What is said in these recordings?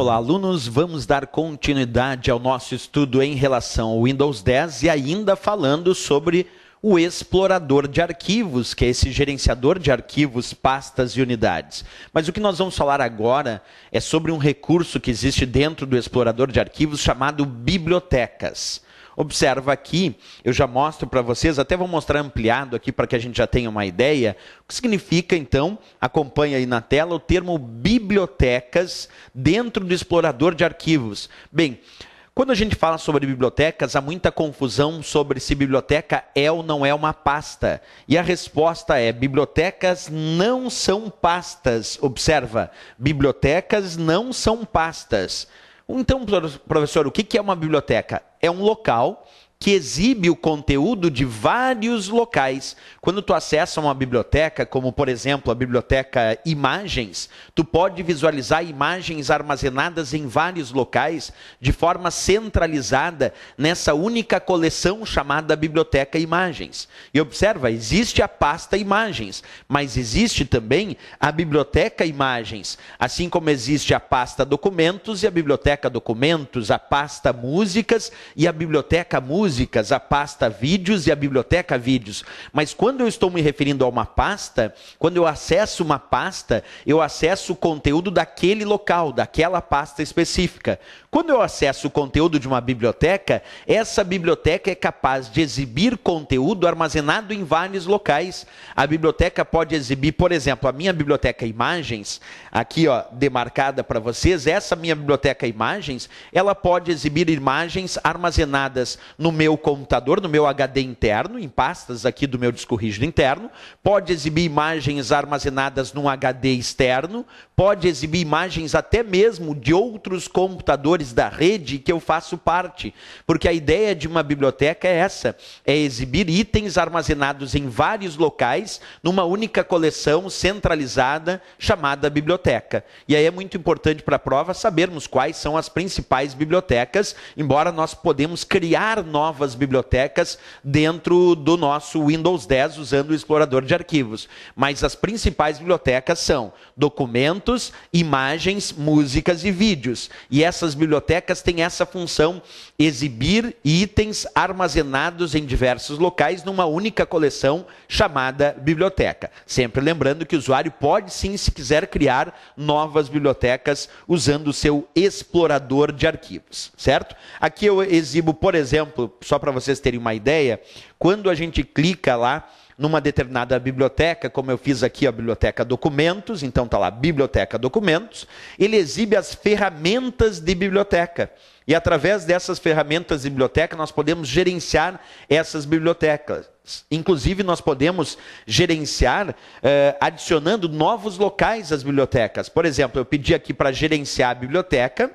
Olá, alunos. Vamos dar continuidade ao nosso estudo em relação ao Windows 10 e ainda falando sobre o explorador de arquivos, que é esse gerenciador de arquivos, pastas e unidades. Mas o que nós vamos falar agora é sobre um recurso que existe dentro do explorador de arquivos chamado bibliotecas. Observa aqui, eu já mostro para vocês, até vou mostrar ampliado aqui para que a gente já tenha uma ideia. O que significa, então, acompanha aí na tela o termo bibliotecas dentro do explorador de arquivos. Bem, quando a gente fala sobre bibliotecas, há muita confusão sobre se biblioteca é ou não é uma pasta. E a resposta é: bibliotecas não são pastas. Observa, bibliotecas não são pastas. Então, professor, o que é uma biblioteca? é um local que exibe o conteúdo de vários locais. Quando tu acessa uma biblioteca, como por exemplo a biblioteca Imagens, tu pode visualizar imagens armazenadas em vários locais de forma centralizada nessa única coleção chamada Biblioteca Imagens. E observa, existe a pasta Imagens, mas existe também a biblioteca Imagens, assim como existe a pasta Documentos e a biblioteca Documentos, a pasta Músicas e a biblioteca Músicas músicas, a pasta vídeos e a biblioteca vídeos. Mas quando eu estou me referindo a uma pasta, quando eu acesso uma pasta, eu acesso o conteúdo daquele local, daquela pasta específica. Quando eu acesso o conteúdo de uma biblioteca, essa biblioteca é capaz de exibir conteúdo armazenado em vários locais. A biblioteca pode exibir, por exemplo, a minha biblioteca Imagens, aqui ó, demarcada para vocês, essa minha biblioteca Imagens, ela pode exibir imagens armazenadas no meu computador, no meu HD interno, em pastas aqui do meu disco rígido interno, pode exibir imagens armazenadas num HD externo, pode exibir imagens até mesmo de outros computadores da rede que eu faço parte, porque a ideia de uma biblioteca é essa, é exibir itens armazenados em vários locais numa única coleção centralizada chamada biblioteca. E aí é muito importante para a prova sabermos quais são as principais bibliotecas, embora nós podemos criar novas novas bibliotecas dentro do nosso Windows 10 usando o explorador de arquivos. Mas as principais bibliotecas são documentos, imagens, músicas e vídeos. E essas bibliotecas têm essa função exibir itens armazenados em diversos locais numa única coleção chamada biblioteca. Sempre lembrando que o usuário pode sim, se quiser, criar novas bibliotecas usando o seu explorador de arquivos, certo? Aqui eu exibo, por exemplo, só para vocês terem uma ideia, quando a gente clica lá numa determinada biblioteca, como eu fiz aqui a biblioteca documentos, então tá lá biblioteca documentos, ele exibe as ferramentas de biblioteca. E através dessas ferramentas de biblioteca, nós podemos gerenciar essas bibliotecas. Inclusive, nós podemos gerenciar eh, adicionando novos locais às bibliotecas. Por exemplo, eu pedi aqui para gerenciar a biblioteca.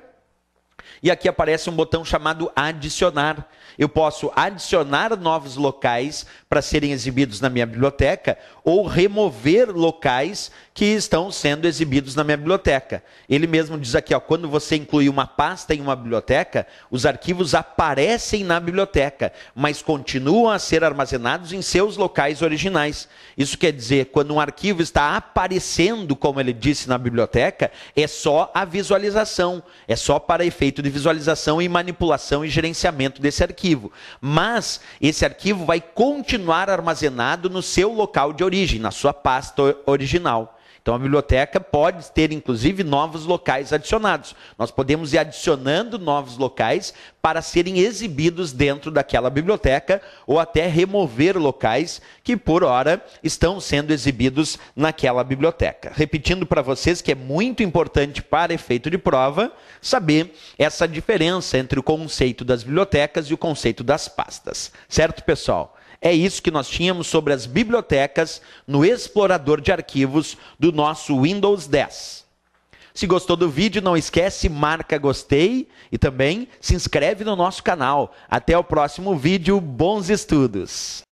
E aqui aparece um botão chamado adicionar. Eu posso adicionar novos locais para serem exibidos na minha biblioteca ou remover locais que estão sendo exibidos na minha biblioteca. Ele mesmo diz aqui, ó, quando você inclui uma pasta em uma biblioteca, os arquivos aparecem na biblioteca, mas continuam a ser armazenados em seus locais originais. Isso quer dizer, quando um arquivo está aparecendo, como ele disse na biblioteca, é só a visualização, é só para efeito de visualização e manipulação e gerenciamento desse arquivo. Mas esse arquivo vai continuar armazenado no seu local de origem, na sua pasta original. Então a biblioteca pode ter, inclusive, novos locais adicionados. Nós podemos ir adicionando novos locais para serem exibidos dentro daquela biblioteca ou até remover locais que, por hora, estão sendo exibidos naquela biblioteca. Repetindo para vocês que é muito importante para efeito de prova saber essa diferença entre o conceito das bibliotecas e o conceito das pastas. Certo, pessoal? É isso que nós tínhamos sobre as bibliotecas no explorador de arquivos do nosso Windows 10. Se gostou do vídeo, não esquece, marca gostei e também se inscreve no nosso canal. Até o próximo vídeo, bons estudos!